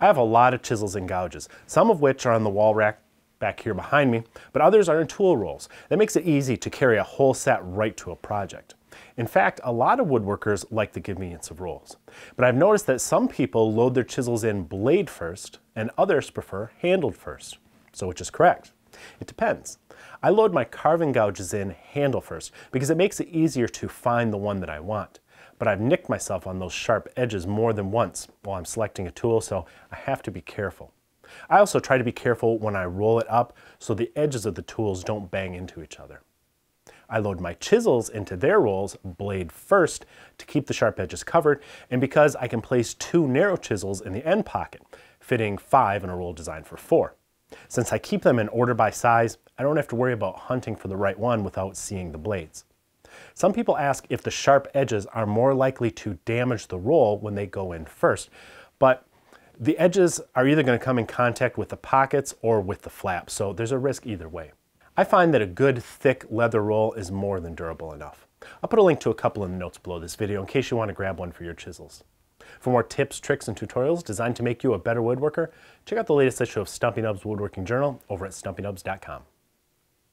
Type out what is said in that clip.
I have a lot of chisels and gouges, some of which are on the wall rack back here behind me, but others are in tool rolls. That makes it easy to carry a whole set right to a project. In fact, a lot of woodworkers like the convenience of rolls. But I've noticed that some people load their chisels in blade first, and others prefer handled first. So which is correct? It depends. I load my carving gouges in handle first because it makes it easier to find the one that I want but I've nicked myself on those sharp edges more than once while I'm selecting a tool, so I have to be careful. I also try to be careful when I roll it up so the edges of the tools don't bang into each other. I load my chisels into their rolls, blade first, to keep the sharp edges covered, and because I can place two narrow chisels in the end pocket, fitting five in a roll designed for four. Since I keep them in order by size, I don't have to worry about hunting for the right one without seeing the blades. Some people ask if the sharp edges are more likely to damage the roll when they go in first, but the edges are either gonna come in contact with the pockets or with the flap, so there's a risk either way. I find that a good thick leather roll is more than durable enough. I'll put a link to a couple in the notes below this video in case you want to grab one for your chisels. For more tips, tricks, and tutorials designed to make you a better woodworker, check out the latest issue of Stumpy Nubs Woodworking Journal over at stumpynubs.com.